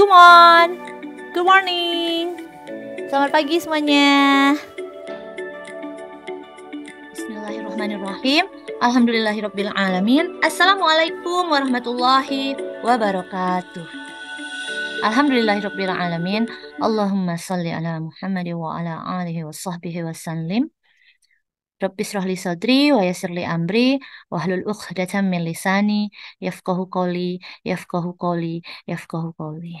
Good morning. Good morning. Selamat pagi semuanya. Bismillahirrahmanirrahim. Alhamdulillahirabbil alamin. Assalamualaikum warahmatullahi wabarakatuh. Alhamdulillahirabbil alamin. Allahumma salli ala Muhammad wa ala alihi wa sahbihi wa sallim. Rabbi Rohli Sodri, sadri wa yasirli amri wahlul 'uqdatam min lisani yafqahu qawli yafqahu qawli yafqahu qawli.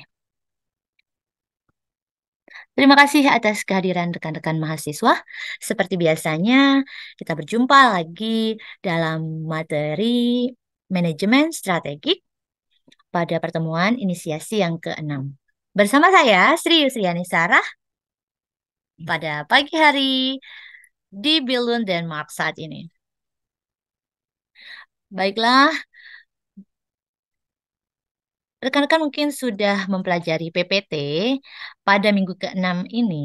Terima kasih atas kehadiran rekan-rekan mahasiswa. Seperti biasanya, kita berjumpa lagi dalam materi manajemen strategik pada pertemuan inisiasi yang ke-6. Bersama saya Sri Yusriani Sarah pada pagi hari di Billund, Denmark saat ini. Baiklah, rekan-rekan mungkin sudah mempelajari PPT pada minggu ke-6 ini.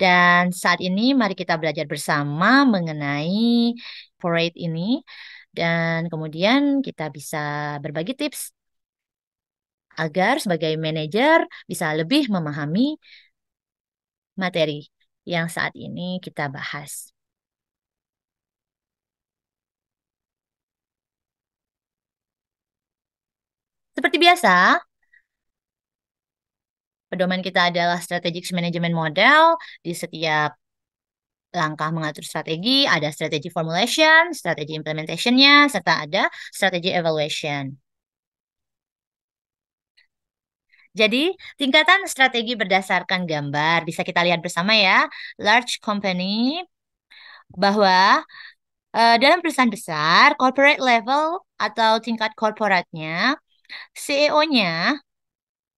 Dan saat ini mari kita belajar bersama mengenai parade ini. Dan kemudian kita bisa berbagi tips agar sebagai manajer bisa lebih memahami materi yang saat ini kita bahas. Seperti biasa, pedoman kita adalah strategic management model di setiap langkah mengatur strategi, ada strategi formulation, strategi implementation-nya, serta ada strategi evaluation. Jadi, tingkatan strategi berdasarkan gambar bisa kita lihat bersama ya. Large company bahwa uh, dalam perusahaan besar, corporate level atau tingkat korporatnya, CEO-nya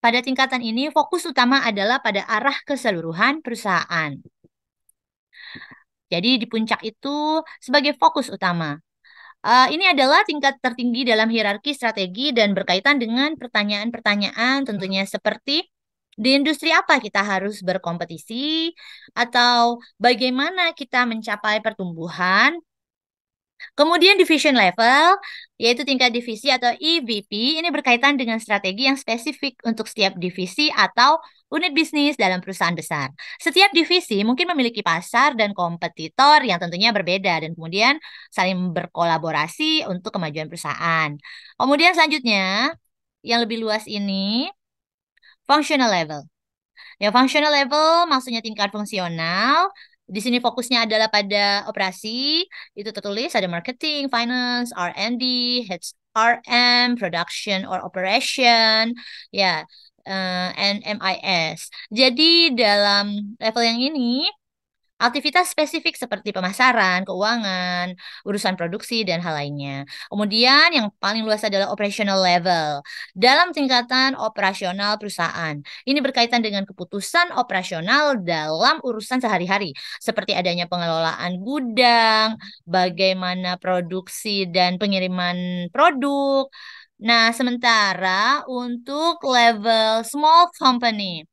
pada tingkatan ini fokus utama adalah pada arah keseluruhan perusahaan. Jadi di puncak itu sebagai fokus utama. Uh, ini adalah tingkat tertinggi dalam hierarki strategi dan berkaitan dengan pertanyaan-pertanyaan tentunya seperti di industri apa kita harus berkompetisi atau bagaimana kita mencapai pertumbuhan Kemudian division level, yaitu tingkat divisi atau EVP, ini berkaitan dengan strategi yang spesifik untuk setiap divisi atau unit bisnis dalam perusahaan besar. Setiap divisi mungkin memiliki pasar dan kompetitor yang tentunya berbeda dan kemudian saling berkolaborasi untuk kemajuan perusahaan. Kemudian selanjutnya, yang lebih luas ini, functional level. Ya, functional level maksudnya tingkat fungsional, di sini fokusnya adalah pada operasi, itu tertulis ada marketing, finance, R&D, HRM, production or operation, ya, yeah, uh, and MIS. Jadi dalam level yang ini Aktivitas spesifik seperti pemasaran, keuangan, urusan produksi, dan hal lainnya. Kemudian yang paling luas adalah operational level. Dalam tingkatan operasional perusahaan. Ini berkaitan dengan keputusan operasional dalam urusan sehari-hari. Seperti adanya pengelolaan gudang, bagaimana produksi dan pengiriman produk. Nah, sementara untuk level small company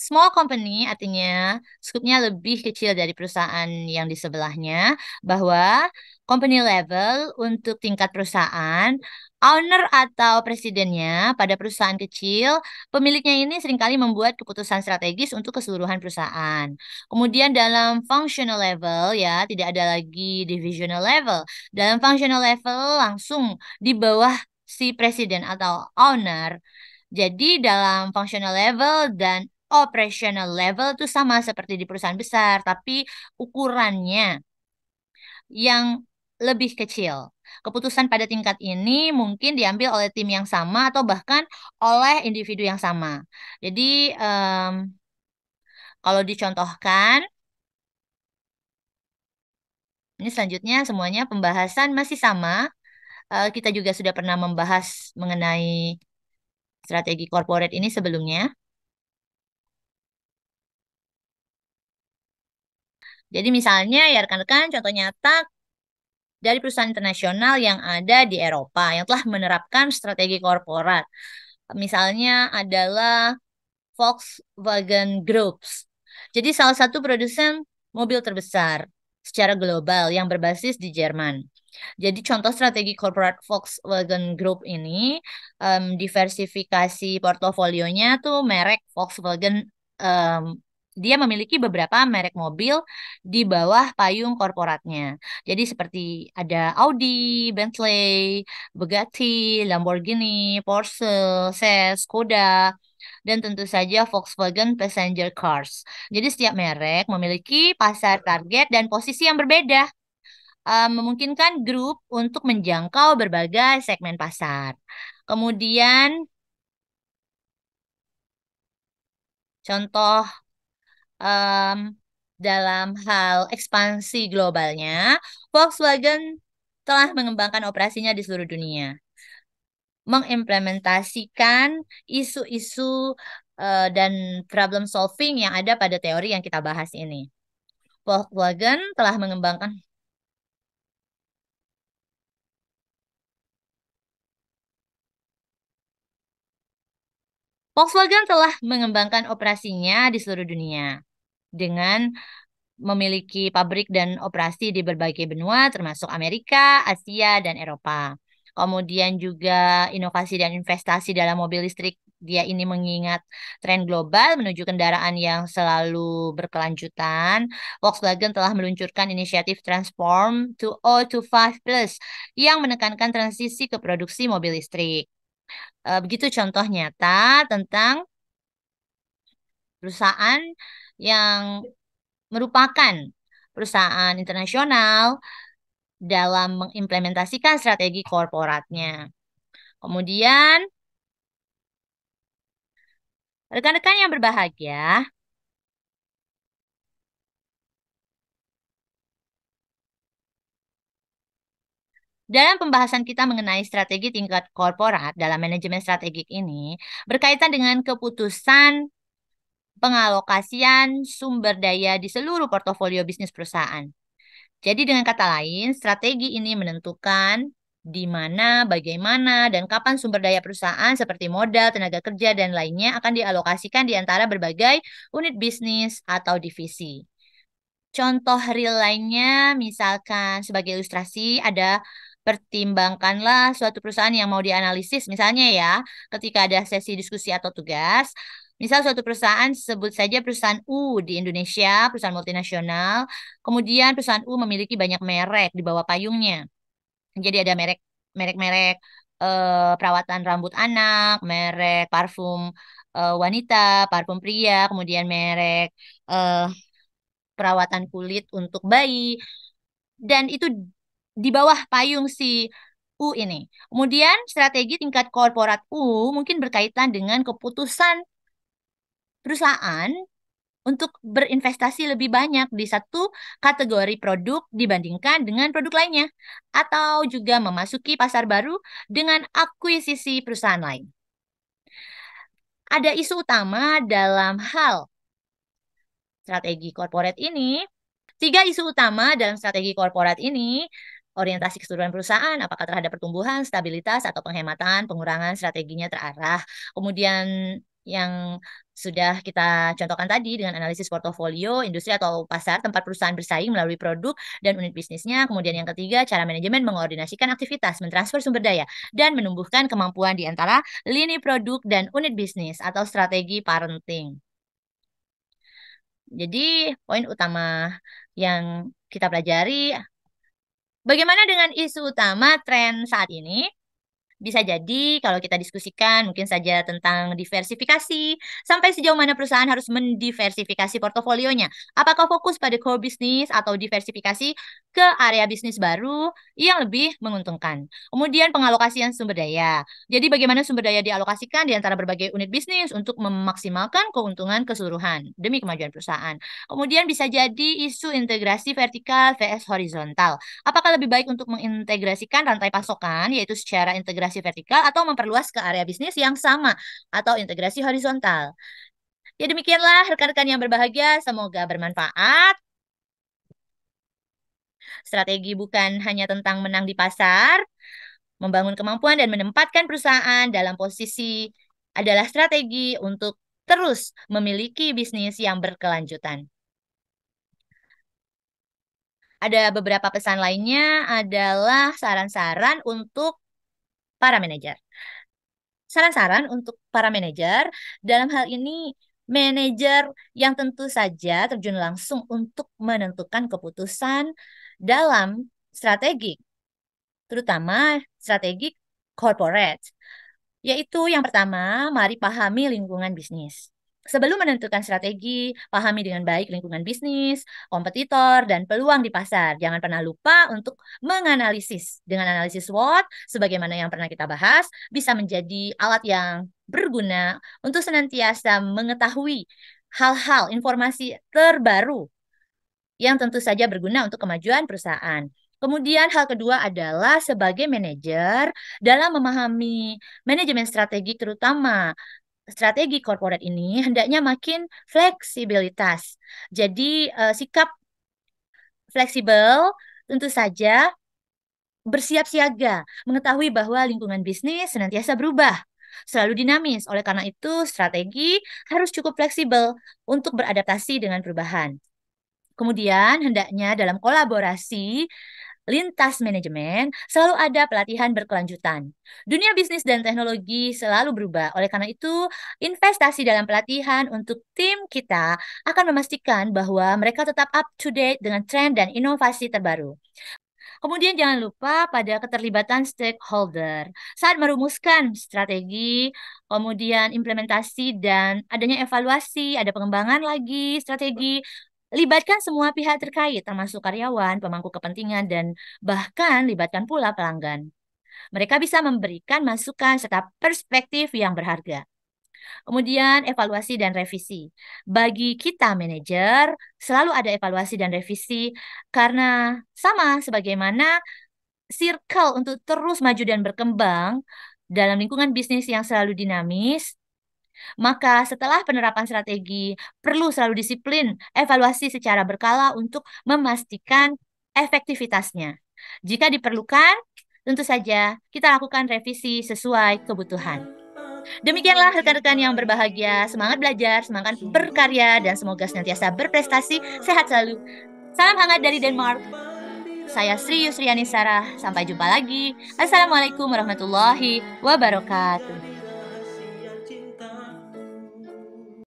Small company artinya skupnya lebih kecil dari perusahaan yang di sebelahnya bahwa company level untuk tingkat perusahaan Owner atau presidennya pada perusahaan kecil, pemiliknya ini seringkali membuat keputusan strategis untuk keseluruhan perusahaan. Kemudian dalam functional level ya, tidak ada lagi divisional level. Dalam functional level langsung di bawah si presiden atau owner. Jadi dalam functional level dan operational level itu sama seperti di perusahaan besar, tapi ukurannya yang lebih kecil. Keputusan pada tingkat ini mungkin diambil oleh tim yang sama atau bahkan oleh individu yang sama. Jadi um, kalau dicontohkan, ini selanjutnya semuanya pembahasan masih sama. Uh, kita juga sudah pernah membahas mengenai strategi corporate ini sebelumnya. Jadi misalnya ya rekan-rekan contoh nyata dari perusahaan internasional yang ada di Eropa yang telah menerapkan strategi korporat. Misalnya adalah Volkswagen Groups. Jadi salah satu produsen mobil terbesar secara global yang berbasis di Jerman. Jadi contoh strategi korporat Volkswagen Group ini um, diversifikasi portofolionya tuh merek Volkswagen um, dia memiliki beberapa merek mobil di bawah payung korporatnya. Jadi seperti ada Audi, Bentley, Bugatti, Lamborghini, Porsche, Seat, Skoda, dan tentu saja Volkswagen Passenger Cars. Jadi setiap merek memiliki pasar target dan posisi yang berbeda. Um, memungkinkan grup untuk menjangkau berbagai segmen pasar. Kemudian contoh um, dalam hal ekspansi globalnya, Volkswagen telah mengembangkan operasinya di seluruh dunia, mengimplementasikan isu-isu uh, dan problem solving yang ada pada teori yang kita bahas ini. Volkswagen telah mengembangkan Volkswagen telah mengembangkan operasinya di seluruh dunia dengan memiliki pabrik dan operasi di berbagai benua termasuk Amerika, Asia, dan Eropa. Kemudian juga inovasi dan investasi dalam mobil listrik dia ini mengingat tren global menuju kendaraan yang selalu berkelanjutan. Volkswagen telah meluncurkan inisiatif Transform to O25 Plus yang menekankan transisi ke produksi mobil listrik. Eh, begitu contoh nyata tentang perusahaan yang merupakan perusahaan internasional dalam mengimplementasikan strategi korporatnya. Kemudian, rekan-rekan yang berbahagia, Dalam pembahasan kita mengenai strategi tingkat korporat dalam manajemen strategik ini berkaitan dengan keputusan pengalokasian sumber daya di seluruh portofolio bisnis perusahaan. Jadi dengan kata lain, strategi ini menentukan di mana, bagaimana, dan kapan sumber daya perusahaan seperti modal, tenaga kerja, dan lainnya akan dialokasikan di antara berbagai unit bisnis atau divisi. Contoh real lainnya, misalkan sebagai ilustrasi ada pertimbangkanlah suatu perusahaan yang mau dianalisis misalnya ya, ketika ada sesi diskusi atau tugas, Misal suatu perusahaan sebut saja perusahaan U di Indonesia, perusahaan multinasional, kemudian perusahaan U memiliki banyak merek di bawah payungnya. Jadi ada merek merek-merek eh, perawatan rambut anak, merek parfum eh, wanita, parfum pria, kemudian merek eh, perawatan kulit untuk bayi. Dan itu di bawah payung si U ini. Kemudian strategi tingkat korporat U mungkin berkaitan dengan keputusan perusahaan untuk berinvestasi lebih banyak di satu kategori produk dibandingkan dengan produk lainnya, atau juga memasuki pasar baru dengan akuisisi perusahaan lain. Ada isu utama dalam hal strategi korporat ini. Tiga isu utama dalam strategi korporat ini orientasi keseluruhan perusahaan, apakah terhadap pertumbuhan, stabilitas, atau penghematan, pengurangan strateginya terarah. Kemudian yang sudah kita contohkan tadi dengan analisis portofolio, industri atau pasar tempat perusahaan bersaing melalui produk dan unit bisnisnya. Kemudian yang ketiga, cara manajemen mengoordinasikan aktivitas, mentransfer sumber daya, dan menumbuhkan kemampuan di antara lini produk dan unit bisnis atau strategi parenting. Jadi, poin utama yang kita pelajari Bagaimana dengan isu utama tren saat ini? Bisa jadi kalau kita diskusikan mungkin saja tentang diversifikasi, sampai sejauh mana perusahaan harus mendiversifikasi portofolionya. Apakah fokus pada core bisnis atau diversifikasi ke area bisnis baru yang lebih menguntungkan. Kemudian pengalokasian sumber daya. Jadi bagaimana sumber daya dialokasikan di antara berbagai unit bisnis untuk memaksimalkan keuntungan keseluruhan demi kemajuan perusahaan. Kemudian bisa jadi isu integrasi vertikal vs horizontal. Apakah lebih baik untuk mengintegrasikan rantai pasokan yaitu secara integrasi integrasi vertikal atau memperluas ke area bisnis yang sama atau integrasi horizontal. Ya demikianlah rekan-rekan yang berbahagia, semoga bermanfaat. Strategi bukan hanya tentang menang di pasar, membangun kemampuan dan menempatkan perusahaan dalam posisi adalah strategi untuk terus memiliki bisnis yang berkelanjutan. Ada beberapa pesan lainnya adalah saran-saran untuk para manajer. Saran-saran untuk para manajer, dalam hal ini manajer yang tentu saja terjun langsung untuk menentukan keputusan dalam strategi, terutama strategi corporate. Yaitu yang pertama, mari pahami lingkungan bisnis. Sebelum menentukan strategi, pahami dengan baik lingkungan bisnis, kompetitor, dan peluang di pasar. Jangan pernah lupa untuk menganalisis. Dengan analisis SWOT, sebagaimana yang pernah kita bahas, bisa menjadi alat yang berguna untuk senantiasa mengetahui hal-hal informasi terbaru yang tentu saja berguna untuk kemajuan perusahaan. Kemudian hal kedua adalah sebagai manajer dalam memahami manajemen strategi terutama strategi korporat ini hendaknya makin fleksibilitas. Jadi uh, sikap fleksibel tentu saja bersiap siaga, mengetahui bahwa lingkungan bisnis senantiasa berubah, selalu dinamis. Oleh karena itu, strategi harus cukup fleksibel untuk beradaptasi dengan perubahan. Kemudian, hendaknya dalam kolaborasi lintas manajemen, selalu ada pelatihan berkelanjutan. Dunia bisnis dan teknologi selalu berubah. Oleh karena itu, investasi dalam pelatihan untuk tim kita akan memastikan bahwa mereka tetap up to date dengan tren dan inovasi terbaru. Kemudian jangan lupa pada keterlibatan stakeholder saat merumuskan strategi, kemudian implementasi dan adanya evaluasi, ada pengembangan lagi strategi, Libatkan semua pihak terkait, termasuk karyawan, pemangku kepentingan, dan bahkan libatkan pula pelanggan. Mereka bisa memberikan masukan serta perspektif yang berharga. Kemudian evaluasi dan revisi. Bagi kita manajer, selalu ada evaluasi dan revisi karena sama sebagaimana circle untuk terus maju dan berkembang dalam lingkungan bisnis yang selalu dinamis, maka setelah penerapan strategi, perlu selalu disiplin evaluasi secara berkala untuk memastikan efektivitasnya. Jika diperlukan, tentu saja kita lakukan revisi sesuai kebutuhan. Demikianlah rekan-rekan yang berbahagia, semangat belajar, semangat berkarya, dan semoga senantiasa berprestasi, sehat selalu. Salam hangat dari Denmark. Saya Sri Yusriani Sarah, sampai jumpa lagi. Assalamualaikum warahmatullahi wabarakatuh.